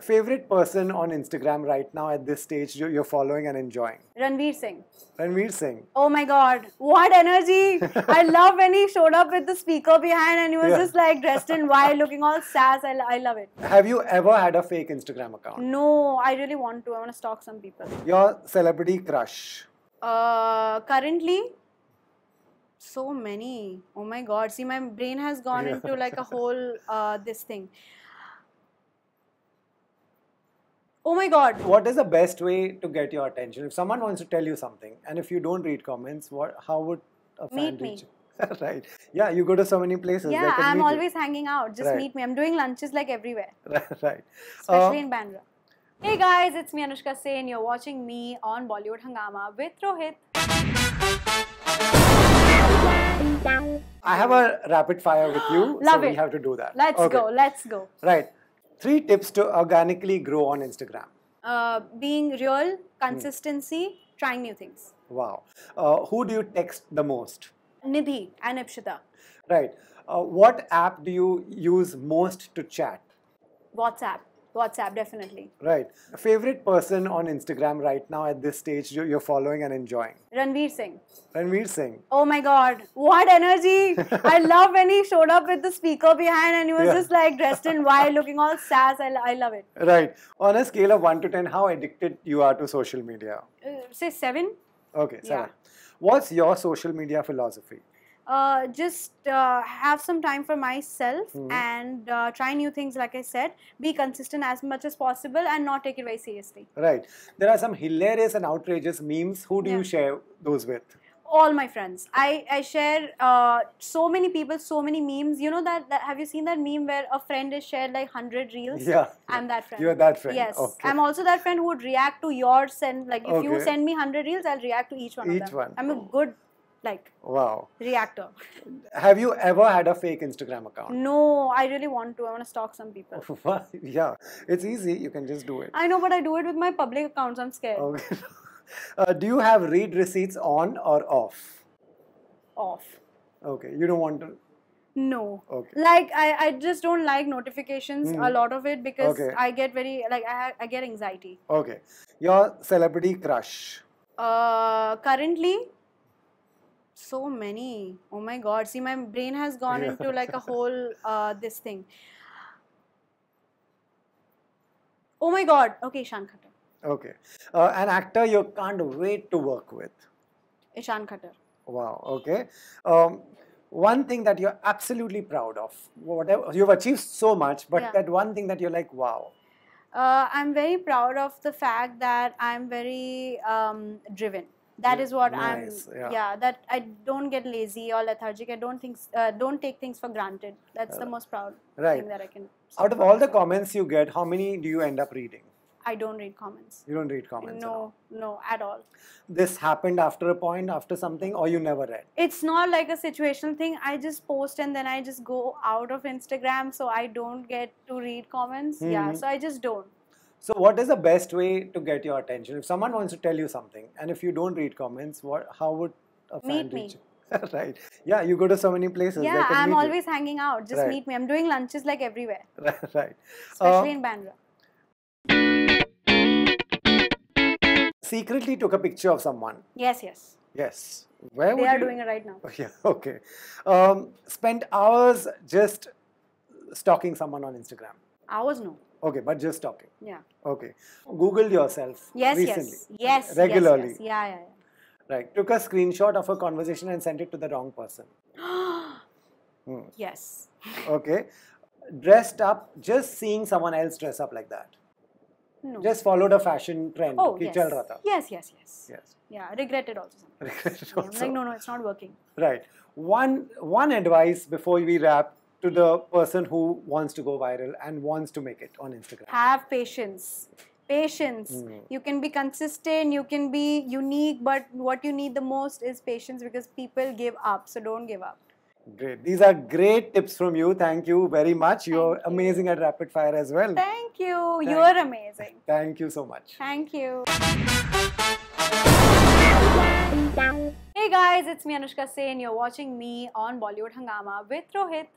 favorite person on Instagram right now at this stage you're following and enjoying? Ranveer Singh. Ranveer Singh. Oh my God, what energy! I love when he showed up with the speaker behind and he was yeah. just like dressed in white, looking all sass. I, I love it. Have you ever had a fake Instagram account? No, I really want to. I want to stalk some people. Your celebrity crush? Uh, currently, so many. Oh my God. See, my brain has gone yeah. into like a whole uh, this thing. Oh my God. What is the best way to get your attention? If someone wants to tell you something and if you don't read comments, what? how would a fan meet reach me. you? right. Yeah, you go to so many places. Yeah, I'm always you. hanging out. Just right. meet me. I'm doing lunches like everywhere. right. Especially uh, in Bandra. Hey guys, it's me Anushka Sen. You're watching me on Bollywood Hangama with Rohit. I have a rapid fire with you. Love so it. we have to do that. Let's okay. go. Let's go. Right. Three tips to organically grow on Instagram. Uh, being real, hmm. consistency, hmm. trying new things. Wow. Uh, who do you text the most? Nidhi and Ipshita. Right. Uh, what app do you use most to chat? WhatsApp. WhatsApp, definitely. Right. Favorite person on Instagram right now at this stage you're following and enjoying? Ranveer Singh. Ranveer Singh. Oh my God. What energy. I love when he showed up with the speaker behind and he was yeah. just like dressed in white, looking all sass. I, I love it. Right. On a scale of 1 to 10, how addicted you are to social media? Uh, say 7. Okay, 7. Yeah. What's your social media philosophy? uh, just uh, have some time for myself mm -hmm. and uh, try new things like i said be consistent as much as possible and not take it very seriously right there are some hilarious and outrageous memes who do yeah. you share those with all my friends i i share uh, so many people so many memes you know that, that, have you seen that meme where a friend is shared like 100 reels yeah i'm that friend you're that friend yes okay. i'm also that friend who would react to yours and like if okay. you send me 100 reels i'll react to each one each of them one. i'm a oh. good like wow reactor have you ever had a fake instagram account no i really want to i want to stalk some people yeah it's easy you can just do it i know but i do it with my public accounts i'm scared okay. uh, do you have read receipts on or off off okay you don't want to no okay like i, I just don't like notifications mm. a hmm. lot of it because okay. i get very like I, I get anxiety okay your celebrity crush uh currently so many oh my god see my brain has gone yeah. into like a whole uh, this thing oh my god okay ishan khatter okay uh, an actor you can't wait to work with ishan khatter wow okay um, one thing that you're absolutely proud of whatever you've achieved so much but yeah. that one thing that you're like wow uh, i'm very proud of the fact that i'm very um, driven that yeah, is what nice, I'm. Yeah. yeah. that I don't get lazy or lethargic. I don't think uh, don't take things for granted. That's uh, the most proud right. thing that I can. Out of all the comments you get, how many do you end up reading? I don't read comments. You don't read comments? No, at no, at all. This happened after a point, after something, or you never read? It's not like a situational thing. I just post and then I just go out of Instagram, so I don't get to read comments. Mm -hmm. Yeah, mm-hmm. so I just don't. So what is the best way to get your attention? If someone wants to tell you something and if you don't read comments, what how would a fan meet reach me. you? right. Yeah, you go to so many places. Yeah, I'm always you. hanging out. Just right. meet me. I'm doing lunches like everywhere. right. Especially uh, in Bandra. Secretly took a picture of someone. Yes, yes. Yes. Where they are you? doing it right now. Yeah, okay. Um, spent hours just stalking someone on Instagram. Hours, no. Okay, but just talking. Yeah. Okay. Googled yourself. Yes, recently, yes. Yes. Regularly. Yes, yes. Yeah, yeah, yeah. Right. Took a screenshot of a conversation and sent it to the wrong person. hmm. Yes. Okay. Dressed up, just seeing someone else dress up like that. No. Just followed a fashion trend. Oh, yes. yes, yes, yes. Yes. Yeah, regretted also. Regretted also. I'm like, no, no, it's not working. Right. One one advice before we wrap to the person who wants to go viral and wants to make it on Instagram. Have patience. Patience. Mm. You can be consistent, you can be unique, but what you need the most is patience because people give up. So don't give up. Great. These are great tips from you. Thank you very much. You're you. amazing at rapid fire as well. Thank you. Thank You're amazing. Thank you so much. Thank you. Hey guys, it's me Anushka Sen. You're watching me on Bollywood Hangama with Rohit.